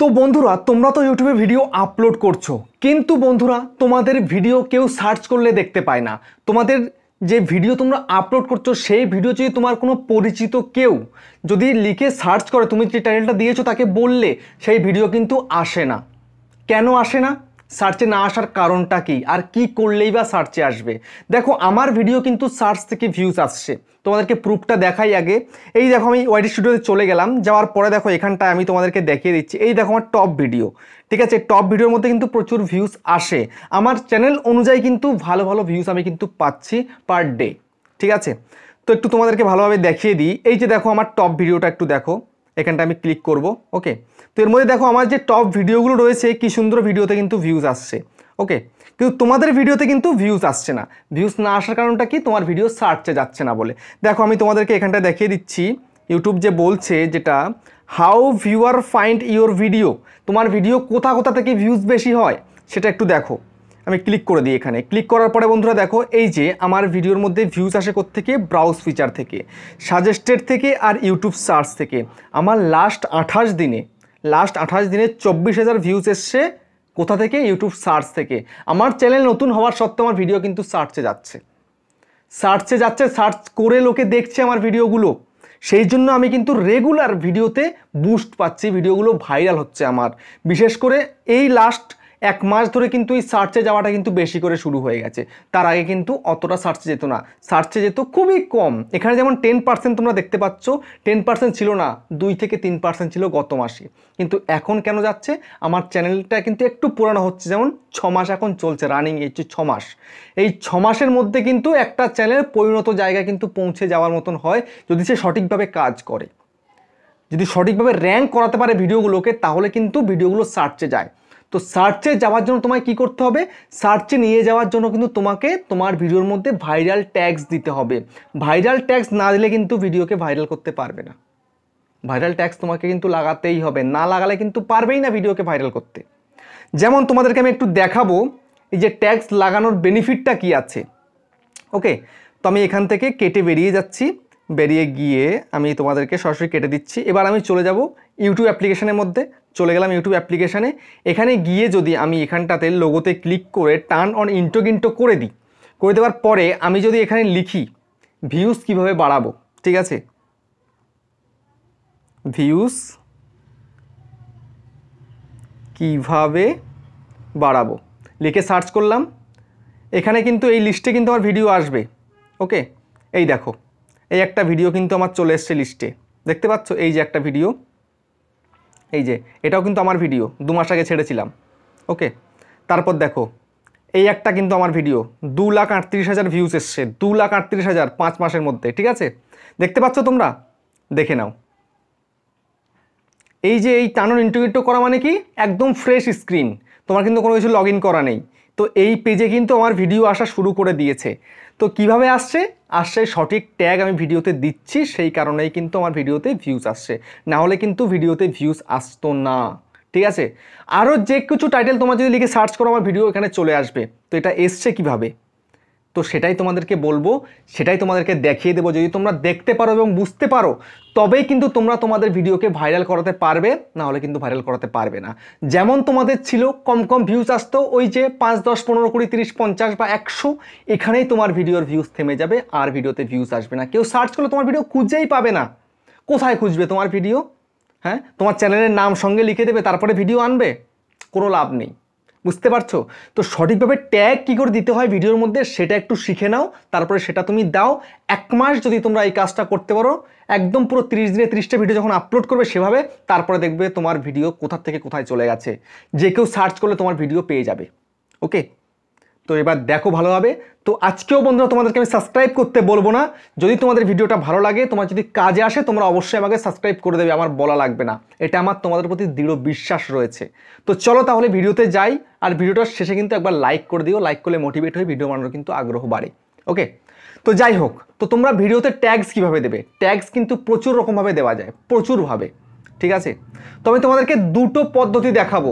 তো বন্ধুরা তোমরা তো ইউটিউবে ভিডিও আপলোড করছো কিন্তু বন্ধুরা তোমাদের ভিডিও কেউ সার্চ করলে দেখতে পায় না তোমাদের যে ভিডিও তোমরা আপলোড করছো সেই ভিডিও যদি তোমার কোনো পরিচিত কেউ যদি লিখে সার্চ করে তুমি যে টাইটেলটা দিয়েছো তাকে বললে সেই ভিডিও কিন্তু আসে না কেন আসে না সার্চে না আসার কারণটা কি আর কি করলেই বা সার্চে আসবে দেখো আমার ভিডিও কিন্তু সার্চ থেকে ভিউজ আসছে তোমাদেরকে প্রুফটা দেখাই আগে এই দেখো আমি ওয়াইডি স্টুডিওতে চলে গেলাম যাওয়ার পরে দেখো এখানটায় আমি তোমাদেরকে দেখিয়ে দিচ্ছি এই দেখো আমার টপ ভিডিও ঠিক আছে টপ ভিডিওর মধ্যে কিন্তু প্রচুর ভিউজ আসে আমার চ্যানেল অনুযায়ী কিন্তু ভালো ভালো ভিউজ আমি কিন্তু পাচ্ছি পার ডে ঠিক আছে তো একটু তোমাদেরকে ভালোভাবে দেখিয়ে দিই এই যে দেখো আমার টপ ভিডিওটা একটু দেখো এখানটা আমি ক্লিক করব ওকে তো এর মধ্যে দেখো আমার যে টপ ভিডিওগুলো রয়েছে কী সুন্দর ভিডিওতে কিন্তু ভিউজ আসছে ওকে কিন্তু তোমাদের ভিডিওতে কিন্তু ভিউজ আসছে না ভিউজ না আসার কারণটা কি তোমার ভিডিও সার্চে যাচ্ছে না বলে দেখো আমি তোমাদেরকে এখানটা দেখিয়ে দিচ্ছি ইউটিউব যে বলছে যেটা how viewer find your video তোমার ভিডিও কোথা কোথা থেকে ভিউজ বেশি হয় সেটা একটু দেখো আমি ক্লিক করে দিই এখানে ক্লিক করার পরে বন্ধুরা দেখো এই যে আমার ভিডিওর মধ্যে ভিউজ আসে থেকে ব্রাউজ ফিচার থেকে সাজেস্টেড থেকে আর ইউটিউব সার্চ থেকে আমার লাস্ট আঠাশ দিনে লাস্ট আঠাশ দিনে চব্বিশ হাজার ভিউজ এসছে কোথা থেকে ইউটিউব সার্চ থেকে আমার চ্যানেল নতুন হওয়ার সত্ত্বেও আমার ভিডিও কিন্তু সার্চে যাচ্ছে সার্চে যাচ্ছে সার্চ করে লোকে দেখছে আমার ভিডিওগুলো সেই জন্য আমি কিন্তু রেগুলার ভিডিওতে বুস্ট পাচ্ছি ভিডিওগুলো ভাইরাল হচ্ছে আমার বিশেষ করে এই লাস্ট এক মাস ধরে কিন্তু এই সার্চে যাওয়াটা কিন্তু বেশি করে শুরু হয়ে গেছে তার আগে কিন্তু অতটা সার্চে যেত না সার্চে যেত খুবই কম এখানে যেমন টেন পার্সেন্ট তোমরা দেখতে পাচ্ছ টেন পার্সেন্ট ছিল না দুই থেকে তিন পার্সেন্ট ছিল গত মাসে কিন্তু এখন কেন যাচ্ছে আমার চ্যানেলটা কিন্তু একটু পুরানো হচ্ছে যেমন ছ মাস এখন চলছে রানিং এই ছ মাস এই ছ মাসের মধ্যে কিন্তু একটা চ্যানেল পরিণত জায়গায় কিন্তু পৌঁছে যাওয়ার মতন হয় যদি সে সঠিকভাবে কাজ করে যদি সঠিকভাবে র্যাঙ্ক করাতে পারে ভিডিওগুলোকে তাহলে কিন্তু ভিডিওগুলো সার্চে যায় তো সার্চে যাওয়ার জন্য তোমায় কি করতে হবে সার্চে নিয়ে যাওয়ার জন্য কিন্তু তোমাকে তোমার ভিডিওর মধ্যে ভাইরাল ট্যাগস দিতে হবে ভাইরাল ট্যাগস না দিলে কিন্তু ভিডিওকে ভাইরাল করতে পারবে না ভাইরাল ট্যাক্স তোমাকে কিন্তু লাগাতেই হবে না লাগালে কিন্তু পারবেই না ভিডিওকে ভাইরাল করতে যেমন তোমাদেরকে আমি একটু দেখাবো এই যে ট্যাক্স লাগানোর বেনিফিটটা কি আছে ওকে তো আমি এখান থেকে কেটে বেরিয়ে যাচ্ছি বেরিয়ে গিয়ে আমি তোমাদেরকে সরাসরি কেটে দিচ্ছি এবার আমি চলে যাব ইউটিউব অ্যাপ্লিকেশনের মধ্যে চলে গেলাম ইউটিউব অ্যাপ্লিকেশানে এখানে গিয়ে যদি আমি এখানটাতে লোগোতে ক্লিক করে টার্ন অন কিন্টো করে দিই করে দেওয়ার পরে আমি যদি এখানে লিখি ভিউস কিভাবে বাড়াবো ঠিক আছে ভিউস কিভাবে বাড়াবো লিখে সার্চ করলাম এখানে কিন্তু এই লিস্টে কিন্তু আমার ভিডিও আসবে ওকে এই দেখো এই একটা ভিডিও কিন্তু আমার চলে এসছে লিস্টে দেখতে পাচ্ছ এই যে একটা ভিডিও এই যে এটাও কিন্তু আমার ভিডিও দু মাস আগে ছেড়েছিলাম ওকে তারপর দেখো এই একটা কিন্তু আমার ভিডিও দু লাখ আটত্রিশ হাজার ভিউজ এসছে দু লাখ আটত্রিশ হাজার পাঁচ মাসের মধ্যে ঠিক আছে দেখতে পাচ্ছ তোমরা দেখে নাও এই যে এই টানোর ইন্টিগ্রেটটা করা মানে কি একদম ফ্রেশ স্ক্রিন তোমার কিন্তু কোনো কিছু লগ করা নেই তো এই পেজে কিন্তু আমার ভিডিও আসা শুরু করে দিয়েছে তো কিভাবে আসছে আসছে সঠিক ট্যাগ আমি ভিডিওতে দিচ্ছি সেই কারণেই কিন্তু আমার ভিডিওতে ভিউজ আসছে না হলে কিন্তু ভিডিওতে ভিউজ আসতো না ঠিক আছে আরও যে কিছু টাইটেল তোমার যদি লিখে সার্চ করো আমার ভিডিও এখানে চলে আসবে তো এটা এসছে কিভাবে তো সেটাই তোমাদেরকে বলবো সেটাই তোমাদেরকে দেখিয়ে দেবো যদি তোমরা দেখতে পারো এবং বুঝতে পারো তবেই কিন্তু তোমরা তোমাদের ভিডিওকে ভাইরাল করাতে পারবে না হলে কিন্তু ভাইরাল করাতে পারবে না যেমন তোমাদের ছিল কম কম ভিউজ আসতো ওই যে পাঁচ দশ পনেরো কুড়ি তিরিশ পঞ্চাশ বা একশো এখানেই তোমার ভিডিওর ভিউজ থেমে যাবে আর ভিডিওতে ভিউজ আসবে না কেউ সার্চ করলে তোমার ভিডিও খুঁজেই পাবে না কোথায় খুঁজবে তোমার ভিডিও হ্যাঁ তোমার চ্যানেলের নাম সঙ্গে লিখে দেবে তারপরে ভিডিও আনবে কোনো লাভ নেই বুঝতে পারছো তো সঠিকভাবে ট্যাগ কী করে দিতে হয় ভিডিওর মধ্যে সেটা একটু শিখে নাও তারপরে সেটা তুমি দাও এক মাস যদি তোমরা এই কাজটা করতে পারো একদম পুরো তিরিশ দিনে তিরিশটা ভিডিও যখন আপলোড করবে সেভাবে তারপরে দেখবে তোমার ভিডিও কোথা থেকে কোথায় চলে গেছে যে কেউ সার্চ করলে তোমার ভিডিও পেয়ে যাবে ওকে তো এবার দেখো ভালোভাবে তো আজকেও বন্ধুরা তোমাদেরকে আমি সাবস্ক্রাইব করতে বলবো না যদি তোমাদের ভিডিওটা ভালো লাগে তোমার যদি কাজে আসে তোমরা অবশ্যই আমাকে সাবস্ক্রাইব করে দেবে আমার বলা লাগবে না এটা আমার তোমাদের প্রতি দৃঢ় বিশ্বাস রয়েছে তো চলো তাহলে ভিডিওতে যাই আর ভিডিওটার শেষে কিন্তু একবার লাইক করে দিও লাইক করলে মোটিভেট হয়ে ভিডিও বানানোর কিন্তু আগ্রহ বাড়ে ওকে তো যাই হোক তো তোমরা ভিডিওতে ট্যাগস কিভাবে দেবে ট্যাগস কিন্তু প্রচুর রকমভাবে দেওয়া যায় প্রচুরভাবে ঠিক আছে তো আমি তোমাদেরকে দুটো পদ্ধতি দেখাবো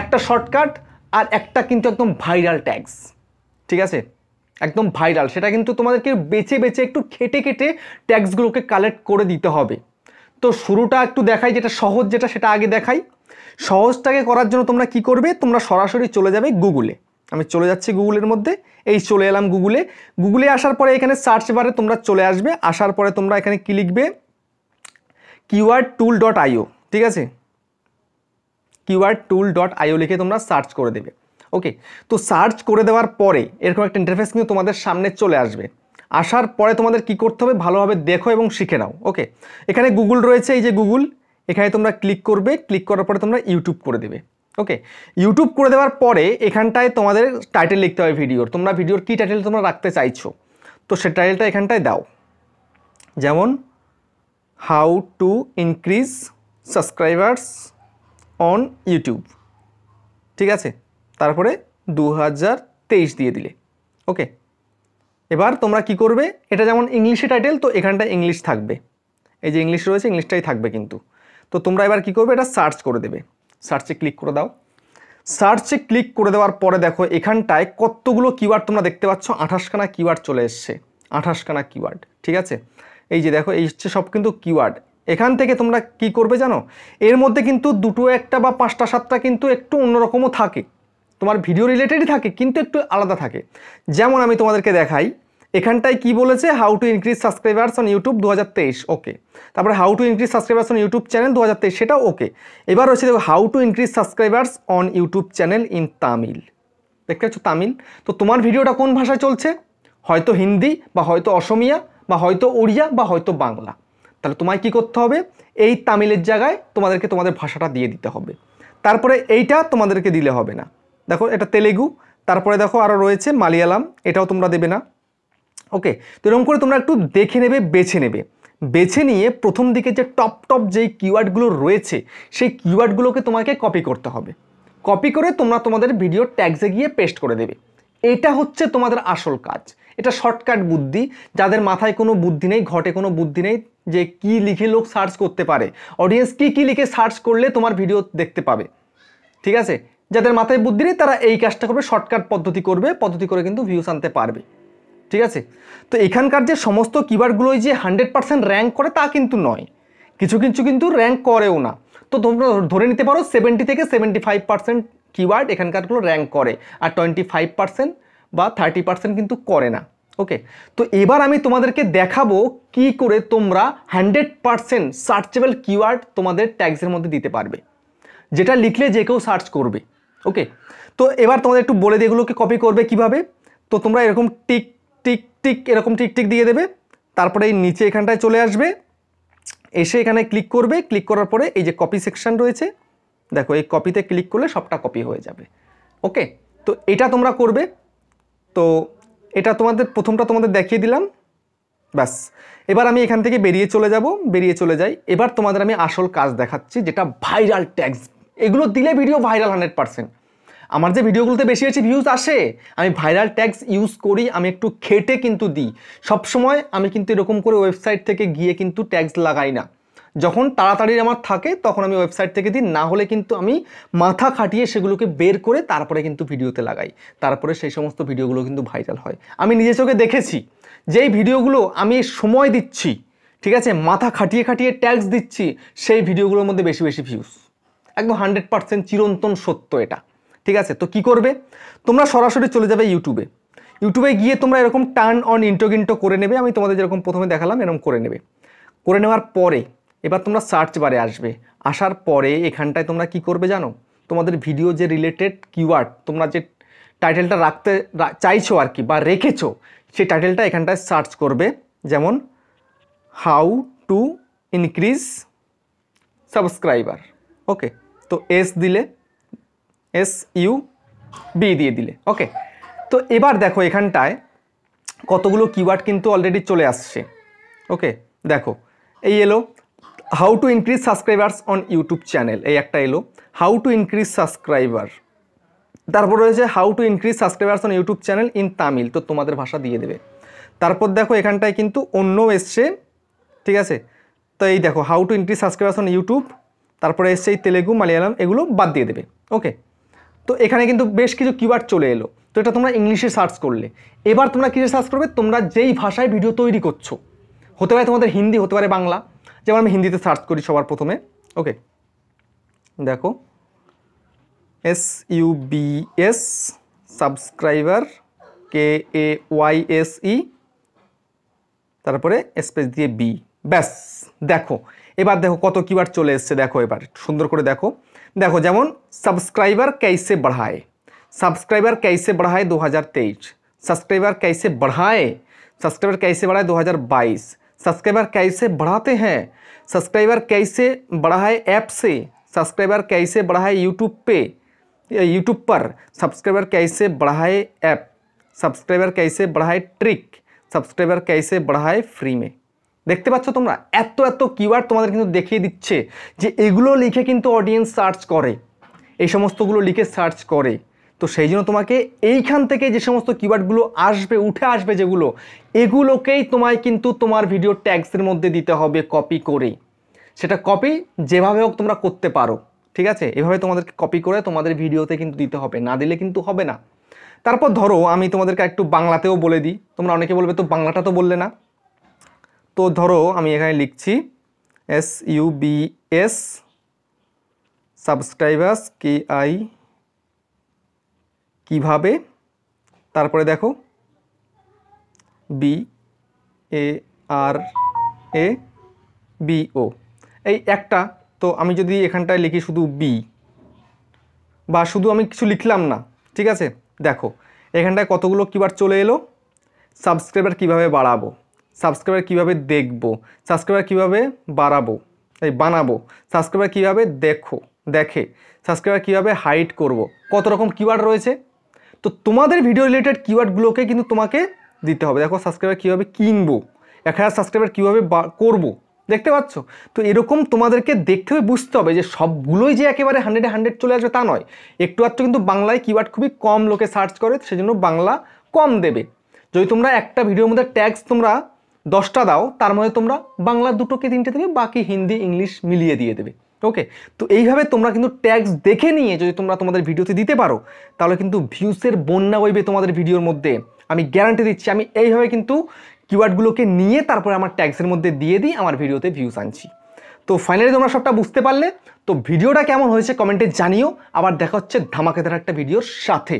একটা শর্টকাট আর একটা কিন্তু একদম ভাইরাল ট্যাগস ঠিক আছে একদম ভাইরাল সেটা কিন্তু তোমাদেরকে বেছে বেছে একটু খেটে খেটে ট্যাক্সগুলোকে কালেক্ট করে দিতে হবে তো শুরুটা একটু দেখাই যেটা সহজ যেটা সেটা আগে দেখাই সহজটাকে করার জন্য তোমরা কি করবে তোমরা সরাসরি চলে যাবে গুগলে আমি চলে যাচ্ছি গুগলের মধ্যে এই চলে এলাম গুগলে গুগলে আসার পরে এখানে সার্চ বারে তোমরা চলে আসবে আসার পরে তোমরা এখানে কি লিখবে কিওয়ার্ড টুল ডট আইও ঠিক আছে কিউআর টুল ডট আইও লিখে তোমরা সার্চ করে দেবে ওকে তো সার্চ করে দেওয়ার পরে এরকম একটা ইন্টারফেস কিন্তু তোমাদের সামনে চলে আসবে আসার পরে তোমাদের কি করতে হবে ভালোভাবে দেখো এবং শিখে নাও ওকে এখানে গুগল রয়েছে এই যে গুগল এখানে তোমরা ক্লিক করবে ক্লিক করার পরে তোমরা ইউটিউব করে দেবে ওকে ইউটিউব করে দেওয়ার পরে এখানটায় তোমাদের টাইটেল লিখতে হবে ভিডিওর তোমরা ভিডিওর কী টাইটেল তোমরা রাখতে চাইছো তো সে টাইটেলটা এখানটায় দাও যেমন how to increase subscribers on YouTube ঠিক আছে তারপরে দু দিয়ে দিলে ওকে এবার তোমরা কি করবে এটা যেমন ইংলিশে টাইটেল তো এখানটা ইংলিশ থাকবে এই যে ইংলিশ রয়েছে ইংলিশটাই থাকবে কিন্তু তো তোমরা এবার কি করবে এটা সার্চ করে দেবে সার্চে ক্লিক করে দাও সার্চে ক্লিক করে দেওয়ার পরে দেখো এখানটায় কতগুলো কিওয়ার্ড তোমরা দেখতে পাচ্ছ আঠাশখানা কিওয়ার্ড চলে এসছে আঠাশখানা কিওয়ার্ড ঠিক আছে এই যে দেখো এই হচ্ছে সব কিন্তু কিওয়ার্ড এখান থেকে তোমরা কি করবে জানো এর মধ্যে কিন্তু দুটো একটা বা পাঁচটা সাতটা কিন্তু একটু অন্যরকমও থাকে তোমার ভিডিও রিলেটেডই থাকে কিন্তু একটু আলাদা থাকে যেমন আমি তোমাদেরকে দেখাই এখানটায় কি বলেছে how to increase subscribers on YouTube দু ওকে তারপরে how to increase subscribers on YouTube channel দু হাজার সেটা ওকে এবার হচ্ছে দেখো how to increase subscribers on YouTube channel in Tamil দেখতে পাচ্ছ তামিল তো তোমার ভিডিওটা কোন ভাষায় চলছে হয়তো হিন্দি বা হয়তো অসমিয়া বা হয়তো ওড়িয়া বা হয়তো বাংলা তাহলে তোমায় কি করতে হবে এই তামিলের জায়গায় তোমাদেরকে তোমাদের ভাষাটা দিয়ে দিতে হবে তারপরে এইটা তোমাদেরকে দিলে হবে না দেখো এটা তেলেগু তারপরে দেখো আরও রয়েছে মালিয়ালাম এটাও তোমরা দেবে না ওকে তো এরকম করে তোমরা একটু দেখে নেবে বেছে নেবে বেছে নিয়ে প্রথম দিকে যে টপ টপ যেই কিওয়ার্ডগুলো রয়েছে সেই কিওয়ার্ডগুলোকে তোমাকে কপি করতে হবে কপি করে তোমরা তোমাদের ভিডিও ট্যাগসে গিয়ে পেস্ট করে দেবে এটা হচ্ছে তোমাদের আসল কাজ এটা শর্টকাট বুদ্ধি যাদের মাথায় কোনো বুদ্ধি নেই ঘটে কোনো বুদ্ধি নেই যে কি লিখে লোক সার্চ করতে পারে অডিয়েন্স কি কি লিখে সার্চ করলে তোমার ভিডিও দেখতে পাবে ঠিক আছে যাদের মাথায় বুদ্ধি নেই তারা এই কাজটা করবে শর্টকাট পদ্ধতি করবে পদ্ধতি করে কিন্তু ভিউস আনতে পারবে ঠিক আছে তো এখানকার যে সমস্ত কিবারগুলোই যে হান্ড্রেড পার্সেন্ট র্যাঙ্ক করে তা কিন্তু নয় কিছু কিছু কিন্তু র্যাঙ্ক করেও না তো তোমরা ধরে নিতে পারো সেভেন্টি থেকে সেভেন্টি ফাইভ পার্সেন্ট কিওয়ার্ড এখানকারগুলো র্যাঙ্ক করে আর টোয়েন্টি ফাইভ পার্সেন্ট বা থার্টি পার্সেন্ট কিন্তু করে না ওকে তো এবার আমি তোমাদেরকে দেখাবো কি করে তোমরা হান্ড্রেড পারসেন্ট সার্চেবল কিওয়ার্ড তোমাদের ট্যাক্সের মধ্যে দিতে পারবে যেটা লিখলে যে কেউ সার্চ করবে ওকে তো এবার তোমাদের একটু বলে দিই এগুলোকে কপি করবে কিভাবে তো তোমরা এরকম টিক টিক টিক এরকম টিক টিক দিয়ে দেবে তারপরে এই নিচে এখানটায় চলে আসবে এসে এখানে ক্লিক করবে ক্লিক করার পরে এই যে কপি সেকশান রয়েছে দেখো এই কপিতে ক্লিক করলে সবটা কপি হয়ে যাবে ওকে তো এটা তোমরা করবে তো এটা তোমাদের প্রথমটা তোমাদের দেখিয়ে দিলাম ব্যাস এবার আমি এখান থেকে বেরিয়ে চলে যাব বেরিয়ে চলে যাই এবার তোমাদের আমি আসল কাজ দেখাচ্ছি যেটা ভাইরাল ট্যাক্স এগুলো দিলে ভিডিও ভাইরাল হান্ড্রেড পারসেন্ট আমার যে ভিডিওগুলোতে বেশি বেশি ভিউজ আসে আমি ভাইরাল ট্যাক্স ইউজ করি আমি একটু খেটে কিন্তু দিই সবসময় আমি কিন্তু এরকম করে ওয়েবসাইট থেকে গিয়ে কিন্তু ট্যাক্স লাগাই না যখন তাড়াতাড়ি আমার থাকে তখন আমি ওয়েবসাইট থেকে দিই না হলে কিন্তু আমি মাথা খাটিয়ে সেগুলোকে বের করে তারপরে কিন্তু ভিডিওতে লাগাই তারপরে সেই সমস্ত ভিডিওগুলো কিন্তু ভাইরাল হয় আমি নিজে চোখে দেখেছি যেই ভিডিওগুলো আমি সময় দিচ্ছি ঠিক আছে মাথা খাটিয়ে খাটিয়ে ট্যাক্স দিচ্ছি সেই ভিডিওগুলোর মধ্যে বেশি বেশি ভিউস একদম হান্ড্রেড পার্সেন্ট চিরন্তন সত্য এটা ঠিক আছে তো কি করবে তোমরা সরাসরি চলে যাবে ইউটিউবে ইউটিউবে গিয়ে তোমরা এরকম টার্ন অন ইন্টোগিন্টো করে নেবে আমি তোমাদের যেরকম প্রথমে দেখালাম এরকম করে নেবে করে নেওয়ার পরে এবার তোমরা সার্চ বারে আসবে আসার পরে এখানটায় তোমরা কি করবে জানো তোমাদের ভিডিও যে রিলেটেড কিওয়ার্ড তোমরা যে টাইটেলটা রাখতে চাইছো আর কি বা রেখেছো সেই টাইটেলটা এখানটায় সার্চ করবে যেমন how to increase subscriber okay তো এস দিলে এস ইউ বি দিয়ে দিলে ওকে তো এবার দেখো এখানটায় কতগুলো কিওয়ার্ড কিন্তু অলরেডি চলে আসছে ওকে দেখো এই এলো how to increase subscribers on YouTube channel এই একটা এলো হাউ টু ইনক্রিজ সাবস্ক্রাইবার তারপর রয়েছে how to increase subscribers on YouTube channel in Tamil তো তোমাদের ভাষা দিয়ে দেবে তারপর দেখো এখানটায় কিন্তু অন্য এসছে ঠিক আছে তো এই দেখো how to increase subscribers on YouTube তারপরে এসছে এই তেলেগু মালায়ালাম এগুলো বাদ দিয়ে দেবে ওকে তো এখানে কিন্তু বেশ কিছু কিওয়ার্ড চলে এলো তো এটা তোমরা ইংলিশে সার্চ করলে এবার তোমরা কিসে সার্চ করবে তোমরা যেই ভাষায় ভিডিও তৈরি করছো হতে পারে তোমাদের হিন্দি হতে পারে বাংলা যেমন আমি হিন্দিতে সার্চ করি সবার প্রথমে ওকে দেখো S U B S subscriber K A Y S E তারপরে স্পেস দিয়ে বি ব্যাস দেখো এবার দেখো কত কিবার চলে এসছে দেখো এবার সুন্দর করে দেখো দেখো যেমন সাবস্ক্রাইবার ক্যাইসে বাড়ায় সাবস্ক্রাইবার ক্যাইসে বাড়ায় দু হাজার তেইশ সাবস্ক্রাইবার ক্যাইসে বাড়ায় সাবস্ক্রাইবার ক্যাইসে বাড়ায় দু হাজার বাইশ सब्सक्राइबर कैसे बढ़ाते हैं सब्सक्राइबर कैसे बढ़ाए ऐप से सब्सक्राइबर कैसे बढ़ाए यूट्यूब पे यूट्यूब पर सब्सक्राइबर कैसे बढ़ाए ऐप सब्सक्राइबर कैसे बढ़ाए ट्रिक सब्सक्राइबर कैसे बढ़ाए फ्री में देखते तुम्हारा एत एत कीवर्ड तुम्हारा क्योंकि देखिए दीचे एगुलो लिखे क्योंकि अडियंस सार्च कर समस्तगुलो लिखे सार्च कर তো সেই জন্য তোমাকে এইখান থেকে যে সমস্ত কিওয়ার্ডগুলো আসবে উঠে আসবে যেগুলো এগুলোকেই তোমায় কিন্তু তোমার ভিডিও ট্যাক্সের মধ্যে দিতে হবে কপি করে সেটা কপি যেভাবে হোক তোমরা করতে পারো ঠিক আছে এভাবে তোমাদেরকে কপি করে তোমাদের ভিডিওতে কিন্তু দিতে হবে না দিলে কিন্তু হবে না তারপর ধরো আমি তোমাদেরকে একটু বাংলাতেও বলে দিই তোমরা অনেকে বলবে তো বাংলাটা তো বললে না তো ধরো আমি এখানে লিখছি S U B S subscribers K I কিভাবে তারপরে দেখো B A R A B ও এই একটা তো আমি যদি এখানটায় লিখি শুধু বি বা শুধু আমি কিছু লিখলাম না ঠিক আছে দেখো এখানটায় কতগুলো কিবার চলে এলো সাবস্ক্রাইবার কিভাবে বাড়াবো সাবস্ক্রাইবার কিভাবে দেখব সাবস্ক্রাইবার কিভাবে বাড়াবো এই বানাবো সাবস্ক্রাইবার কিভাবে দেখো দেখে সাবস্ক্রাইবার কিভাবে হাইট করব কত রকম কিবার রয়েছে তো তোমাদের ভিডিও রিলেটেড কিওয়ার্ডগুলোকে কিন্তু তোমাকে দিতে হবে দেখো সাবস্ক্রাইবার কীভাবে কিনবো এক হাজার সাবস্ক্রাইবার কীভাবে করবো দেখতে পাচ্ছ তো এরকম তোমাদেরকে দেখতে হবে বুঝতে হবে যে সবগুলোই যে একেবারে হান্ড্রেডে হান্ড্রেড চলে আসবে তা নয় একটু আধটু কিন্তু বাংলায় কিওয়ার্ড খুবই কম লোকে সার্চ করে সেজন্য বাংলা কম দেবে যদি তোমরা একটা ভিডিওর মধ্যে ট্যাক্স তোমরা দশটা দাও তার মধ্যে তোমরা বাংলা দুটোকে তিনটে দেবে বাকি হিন্দি ইংলিশ মিলিয়ে দিয়ে দেবে ওকে তো এইভাবে তোমরা কিন্তু ট্যাক্স দেখে নিয়ে যদি তোমরা তোমাদের ভিডিওতে দিতে পারো তাহলে কিন্তু ভিউসের বন্যা বইবে তোমাদের ভিডিওর মধ্যে আমি গ্যারান্টি দিচ্ছি আমি এইভাবে কিন্তু কিওয়ার্ডগুলোকে নিয়ে তারপরে আমার ট্যাক্সের মধ্যে দিয়ে দিই আমার ভিডিওতে ভিউস আনছি তো ফাইনালি তোমরা সবটা বুঝতে পারলে তো ভিডিওটা কেমন হয়েছে কমেন্টে জানিও আবার দেখা হচ্ছে ধামাকেদার একটা ভিডিওর সাথে